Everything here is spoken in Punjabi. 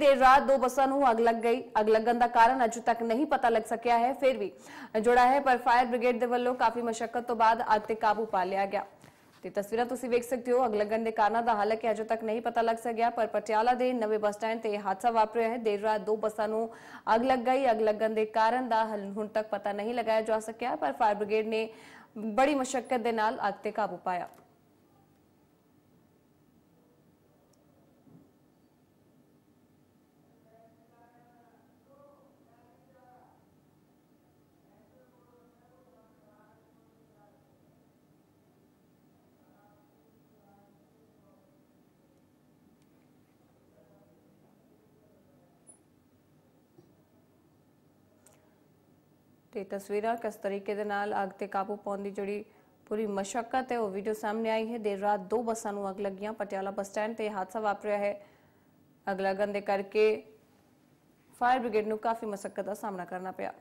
ਦੇਰ ਰਾਤ ਦੋ ਬੱਸਾਂ ਨੂੰ ਅੱਗ ਲੱਗ ਗਈ ਅੱਗ ਲੱਗਣ ਦਾ ਕਾਰਨ ਅਜੇ ਤੱਕ ਨਹੀਂ ਪਤਾ ਲੱਗ ਸਕਿਆ ਹੈ ਫਿਰ ਵੀ ਜੋੜਾ ਹੈ ਪਰ ਫਾਇਰ ਬ੍ਰਿਗੇਡ ਦੇ ਵੱਲੋਂ ਕਾਫੀ ਮਸ਼ਕਤ ਤੋਂ ਬਾਅਦ ਅੱਗ ਤੇ ਕਾਬੂ ਪਾ ਲਿਆ ਗਿਆ ਤੇ ਤਸਵੀਰਾਂ ਤੁਸੀਂ ਵੇਖ ਸਕਦੇ ਹੋ ਅੱਗ ਲੱਗਣ ਦੇ ਕਾਰਨਾਂ ਦਾ ਹਾਲਕ ਅਜੇ ਤੱਕ ਨਹੀਂ ਪਤਾ ਲੱਗ ਸਕਿਆ ਪਰ ਪਟਿਆਲਾ ਦੇ ਨਵੇਂ ਬੱਸ ਸਟੈਂਡ ਤੇ ਹਾਦਸਾ ਵਾਪਰਿਆ ਹੈ ਦੇਰ ਰਾਤ ਦੋ ਬੱਸਾਂ ਨੂੰ ਅੱਗ ਲੱਗ ਗਈ ਅੱਗ ਲੱਗਣ ਦੇ ਕਾਰਨ ਦਾ ਹੁਣ ਤੱਕ ਪਤਾ ਨਹੀਂ ਲਗਾਇਆ ਜਾ ਸਕਿਆ ਪਰ ਫਾਇਰ ਬ੍ਰਿਗੇਡ ਨੇ ਬੜੀ ਮਸ਼ਕਤ ਦੇ ਨਾਲ ਅੱਗ ਤੇ ਕਾਬੂ ਪਾਇਆ ਤੇ ਤਸਵੀਰਾਂ ਕਿਸ ਤਰੀਕੇ ਦੇ ਨਾਲ ਅੱਗ ਤੇ ਕਾਬੂ ਪਾਉਣ ਦੀ ਜਿਹੜੀ ਪੂਰੀ ਮਸ਼ਕਤ ਹੈ ਉਹ ਵੀਡੀਓ ਸਾਹਮਣੇ ਆਈ ਹੈ ਦੇਰ ਰਾਤ ਦੋ ਬੱਸਾਂ ਨੂੰ ਅੱਗ ਲੱਗੀਆਂ ਪਟਿਆਲਾ ਬੱਸ ਸਟੈਂਡ ਤੇ ਹਾਦਸਾ ਵਾਪਰਿਆ ਹੈ ਅਗਲਾ ਗੰਦੇ ਕਰਕੇ ਫਾਇਰ ਬ੍ਰਿਗੇਡ ਨੂੰ ਕਾਫੀ ਮਸ਼ਕਤ ਦਾ ਸਾਹਮਣਾ ਕਰਨਾ ਪਿਆ